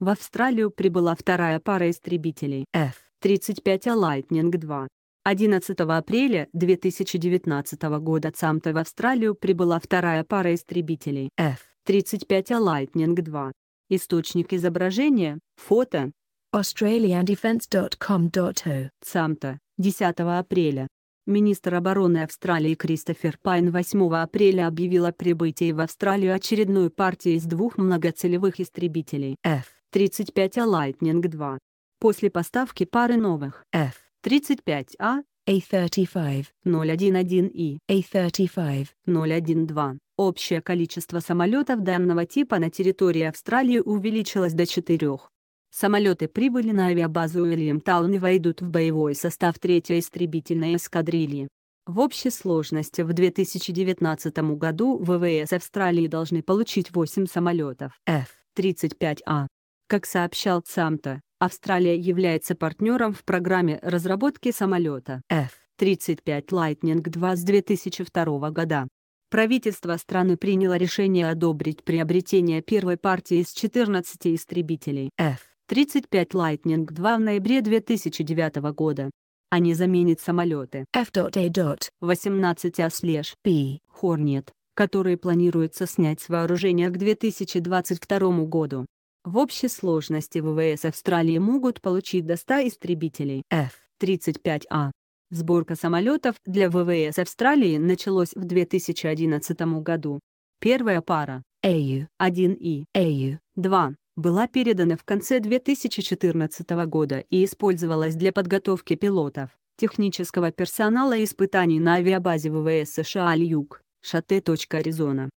В Австралию прибыла вторая пара истребителей F-35A а Lightning II. 11 апреля 2019 года Цамтой в Австралию прибыла вторая пара истребителей F-35A а Lightning II. Источник изображения, фото. australiandefense.com.au Цамта, 10 апреля. Министр обороны Австралии Кристофер Пайн 8 апреля объявил о прибытии в Австралию очередной партии из двух многоцелевых истребителей F 35А Lightning 2. После поставки пары новых F-35A, A35, 011 и A35, 012 общее количество самолетов данного типа на территории Австралии увеличилось до четырех. Самолеты прибыли на авиабазу Уильямтаун и войдут в боевой состав третьей истребительной эскадрильи. В общей сложности в 2019 году ВВС Австралии должны получить 8 самолетов F-35А, как сообщал ЦАМТО, Австралия является партнером в программе разработки самолета F-35 Lightning II с 2002 года. Правительство страны приняло решение одобрить приобретение первой партии из 14 истребителей F-35 Lightning II в ноябре 2009 года. Они заменят самолеты F.A.-18A/B а Hornet, которые планируется снять с вооружения к 2022 году. В общей сложности ВВС Австралии могут получить до 100 истребителей F-35А. Сборка самолетов для ВВС Австралии началась в 2011 году. Первая пара AU-1 и AU-2 была передана в конце 2014 года и использовалась для подготовки пилотов, технического персонала и испытаний на авиабазе ВВС США Льюк, Шате. Аризона.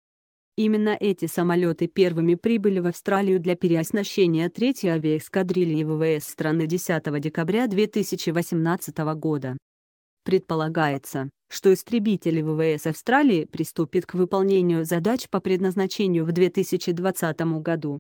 Именно эти самолеты первыми прибыли в Австралию для переоснащения третьей авиаэскадрильи ВВС страны 10 декабря 2018 года. Предполагается, что истребители ВВС Австралии приступит к выполнению задач по предназначению в 2020 году.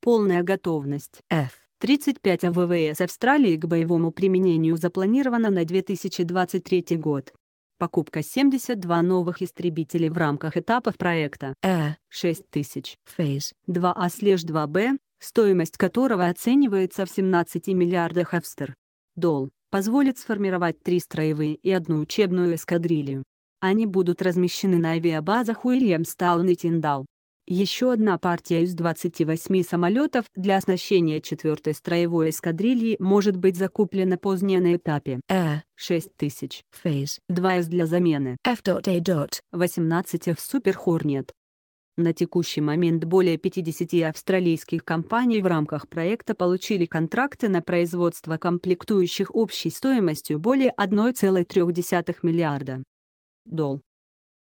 Полная готовность F-35 ВВС Австралии к боевому применению запланирована на 2023 год. Покупка 72 новых истребителей в рамках этапов проекта Э 6000 Phase 2А/2Б, стоимость которого оценивается в 17 миллиардах австер. Дол позволит сформировать три строевые и одну учебную эскадрилью. Они будут размещены на авиабазах Уильямстаун и Тиндал еще одна партия из 28 самолетов для оснащения 4-й строевой эскадрильи может быть закуплена позднее на этапе Air 6000 Phase 2 для замены F.A. 18 Super Hornet. На текущий момент более 50 австралийских компаний в рамках проекта получили контракты на производство комплектующих общей стоимостью более 1,3 миллиарда долл.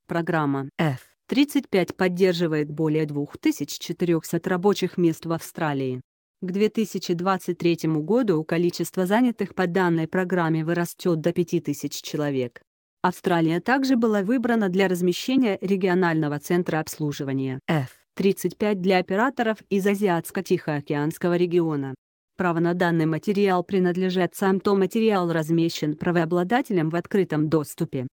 Программа F 35 поддерживает более 2400 рабочих мест в Австралии. К 2023 году количество занятых по данной программе вырастет до 5000 человек. Австралия также была выбрана для размещения регионального центра обслуживания F-35 для операторов из Азиатско-Тихоокеанского региона. Право на данный материал принадлежит сам то материал размещен правообладателем в открытом доступе.